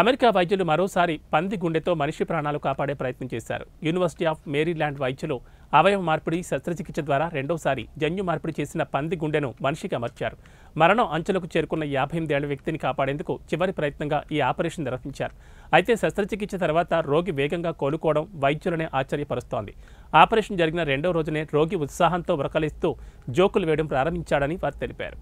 America వైద్యులు మరోసారి పంది గుండెతో మనిషి ప్రాణాలు కాపాడే ప్రయత్నం చేశారు యూనివర్సిటీ ఆఫ్ మేరీల్యాండ్ వైద్యులు అవయవ మార్పిడి శస్త్రచికిత్స ద్వారా రెండోసారి జన్యు మార్పిడి చేసిన పంది గుండెను మనిషికి అమర్చారు మరణం అంచెలకు చేరుకున్న యాభై ఎనిమిదేళ్ల వ్యక్తిని కాపాడేందుకు చివరి ప్రయత్నంగా ఈ ఆపరేషన్ నిర్వహించారు అయితే శస్త్రచికిత్స తర్వాత రోగి వేగంగా కోలుకోవడం వైద్యులనే ఆశ్చర్యపరుస్తోంది ఆపరేషన్ జరిగిన రెండో రోజునే రోగి ఉత్సాహంతో ఉరకలిస్తూ జోకులు వేయడం ప్రారంభించాడని వారు తెలిపారు